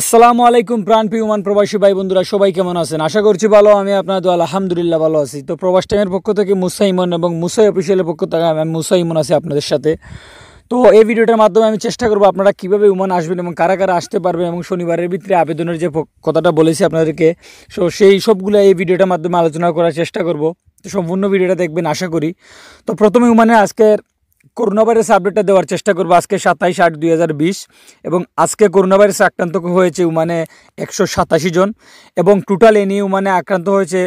আসসালামু আলাইকুম প্রাণ মান প্রবাসী ভাই বন্ধুরা সবাই কেমন আছেন আশা করছি ভালো আমি আপনার তো আলহামদুলিল্লাহ ভালো আছি তো প্রবাস টাইমের পক্ষ থেকে মুসাইমন এবং মুসাই অফিসিয়ালের পক্ষ থেকে আমি মুসাইমন আছি আপনাদের সাথে তো এই ভিডিওটার মাধ্যমে আমি চেষ্টা করবো আপনারা কীভাবে উমান আসবেন এবং কারা কারা আসতে পারবেন এবং শনিবারের ভিতরে আবেদনের যে কথাটা বলেছি আপনাদেরকে সো সেই সবগুলো এই ভিডিওটার মাধ্যমে আলোচনা করার চেষ্টা করব তো সম্পূর্ণ ভিডিওটা দেখবেন আশা করি তো প্রথমে উমানের আজকের করোনা ভাইরাস আপডেটটা দেওয়ার চেষ্টা করবো আজকে সাতাইশ আট দুই এবং আজকে করোনা ভাইরাসে আক্রান্ত হয়েছে উমানে একশো সাতাশি জন এবং টোটাল এ নিয়ে উমানে আক্রান্ত হয়েছে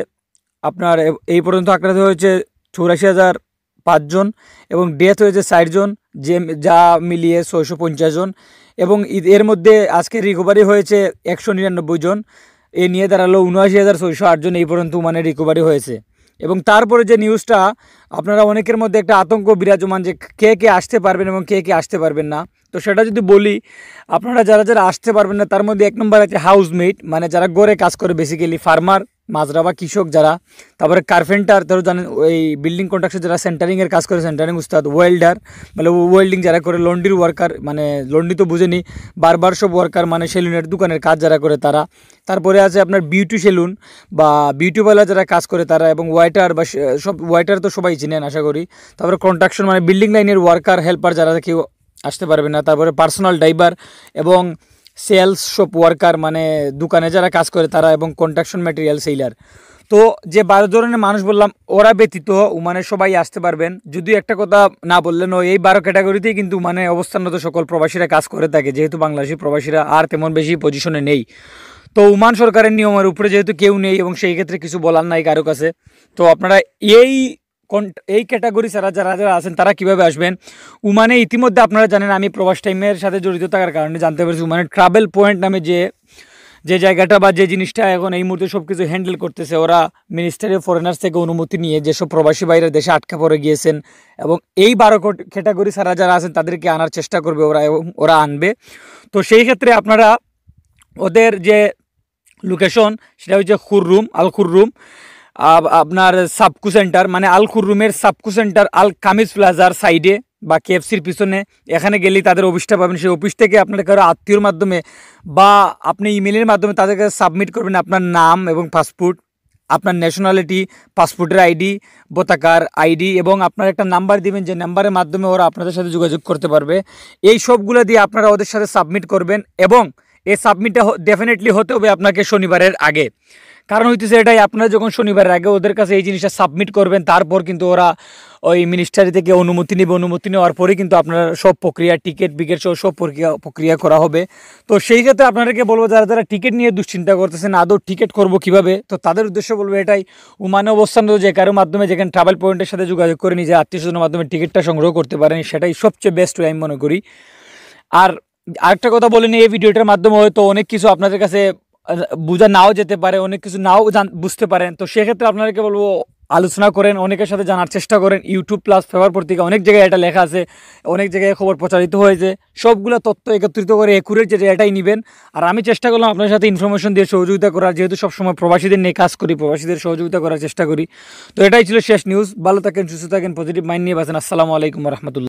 আপনার এই পর্যন্ত আক্রান্ত হয়েছে চৌরাশি হাজার পাঁচজন এবং ডেথ হয়েছে ষাটজন যে যা মিলিয়ে ছয়শো পঞ্চাশ জন এবং এর মধ্যে আজকে রিকভারি হয়েছে একশো নিরানব্বই জন এ নিয়ে দাঁড়ালো উনআশি হাজার ছয়শো আটজন এই পর্যন্ত উমানে রিকভারি হয়েছে এবং তারপরে যে নিউজটা আপনারা অনেকের মধ্যে একটা আতঙ্ক বিরাজমান যে কে কে আসতে পারবেন এবং কে কে আসতে পারবেন না তো সেটা যদি বলি আপনারা যারা যারা আসতে পারবেন না তার মধ্যে এক নম্বর আছে হাউসমেট মানে যারা গড়ে কাজ করে বেসিক্যালি ফার্মার মাজরা বা কৃষক যারা তারপরে কার্পেন্টার ধরো জানেন ওই বিল্ডিং কন্ট্রাকশন যারা সেন্টারিংয়ের কাজ করে সেন্টারিং উস্তাদ ওয়েল্ডার মানে ওয়েল্ডিং যারা করে লন্ড্রির ওয়ার্কার মানে লন্ড্রি তো বুঝেনি বারবার সব ওয়ার্কার মানে সেলুনের দোকানের কাজ যারা করে তারা তারপরে আছে আপনার বিউটি সেলুন বা বিউটি পার্লার যারা কাজ করে তারা এবং ওয়াইটার বা সব ওয়াইটার তো সবাই চিনেন আশা করি তারপরে কন্ট্রাকশন মানে বিল্ডিং লাইনের ওয়ার্কার হেল্পার যারা কেউ আসতে পারবে না তারপরে পার্সোনাল ড্রাইভার এবং সেলস শপ ওয়ার্কার মানে দোকানে যারা কাজ করে তারা এবং কন্ট্রাকশন ম্যাটেরিয়াল সেলার তো যে বারো ধরনের মানুষ বললাম ওরা ব্যতীত মানে সবাই আসতে পারবেন যদিও একটা কথা না বললেন নয় এই বারো ক্যাটাগরিতেই কিন্তু মানে অবস্থানরত সকল প্রবাসীরা কাজ করে থাকে যেহেতু বাংলাদেশি প্রবাসীরা আর তেমন বেশি পজিশনে নেই তো উমান সরকারের নিয়মের উপরে যেহেতু কেউ নেই এবং সেই ক্ষেত্রে কিছু বলার নাই কারো কাছে তো আপনারা এই কোন এই ক্যাটাগরি ছাড়া যারা যারা আছেন তারা কিভাবে আসবেন উমানে ইতিমধ্যে আপনারা জানেন আমি প্রবাস টাইমের সাথে জড়িত থাকার কারণে জানতে পেরেছি উমানে ট্রাভেল পয়েন্ট নামে যে যে জায়গাটা বা যে জিনিসটা এখন এই মুহূর্তে সব কিছু হ্যান্ডেল করতেছে ওরা মিনিস্টারি ফরেনার্স থেকে অনুমতি নিয়ে যেসব প্রবাসী বাইরে দেশে আটকা পড়ে গিয়েছেন এবং এই বারো ক্যাটাগরি সারা যারা আছেন তাদেরকে আনার চেষ্টা করবে ওরা ওরা আনবে তো সেই ক্ষেত্রে আপনারা ওদের যে লোকেশন সেটা হচ্ছে খুররুম আল খুররুম আপনার সাবকু সেন্টার মানে আল খুররুমের সাবকু সেন্টার আল কামিজ প্লাজার সাইডে বা কেএফসির পিছনে এখানে গেলেই তাদের অফিসটা পাবেন সেই অফিস থেকে আপনার কারো আত্মীয়র মাধ্যমে বা আপনি ইমেলের মাধ্যমে তাদেরকে সাবমিট করবেন আপনার নাম এবং পাসপোর্ট আপনার ন্যাশনালিটি পাসপোর্টের আইডি বতাকার আইডি এবং আপনার একটা নাম্বার দিবেন যে নাম্বারের মাধ্যমে ওরা আপনাদের সাথে যোগাযোগ করতে পারবে এই সবগুলো দিয়ে আপনারা ওদের সাথে সাবমিট করবেন এবং এই সাবমিটটা ডেফিনেটলি হতে হবে আপনাকে শনিবারের আগে কারণ হইতেছে এটাই আপনারা যখন শনিবারের আগে ওদের কাছে এই জিনিসটা সাবমিট করবেন তারপর কিন্তু ওরা ওই মিনিস্টারি থেকে অনুমতি নেবে অনুমতি নেওয়ার পরে কিন্তু আপনার সব প্রক্রিয়া টিকিট বিকেট সহ সব প্রক্রিয়া প্রক্রিয়া করা হবে তো সেই ক্ষেত্রে আপনাদেরকে বলবো যারা যারা টিকিট নিয়ে দুশ্চিন্তা করতেছেন আদৌ টিকিট করব কিভাবে তো তাদের উদ্দেশ্য বলবো এটাই উমানে অবস্থান যে কারোর মাধ্যমে যেখানে ট্রাভেল পয়েন্টের সাথে যোগাযোগ করে নিজে আত্মীয় স্বজনের মাধ্যমে টিকিটটা সংগ্রহ করতে পারেন সেটাই সবচেয়ে বেস্ট ওয়ে আমি মনে করি আর আরেকটা কথা বলেনি এই ভিডিওটার মাধ্যমে হয়তো অনেক কিছু আপনাদের কাছে বোঝা নাও যেতে পারে অনেক কিছু নাও বুঝতে পারেন তো সেক্ষেত্রে আপনাদেরকে বলবো আলোচনা করেন অনেকের সাথে জানার চেষ্টা করেন ইউটিউব প্লাস ফেভার পত্রিকা অনেক জায়গায় এটা লেখা আছে অনেক জায়গায় খবর প্রচারিত হয়েছে সবগুলো তথ্য একত্রিত করে একুরের যে এটাই নেবেন আর আমি চেষ্টা করলাম আপনার সাথে ইনফরমেশন দিয়ে সহযোগিতা করার যেহেতু সবসময় প্রবাসীদের নিয়ে কাজ করি প্রবাসীদের সহযোগিতা করার চেষ্টা করি তো এটাই ছিল শেষ নিউজ ভালো থাকেন সুস্থ থাকেন পজিটিভ মাইন্ড নিয়ে বাসেন আসসালামু আলাইকুম রহমতুল্লাহ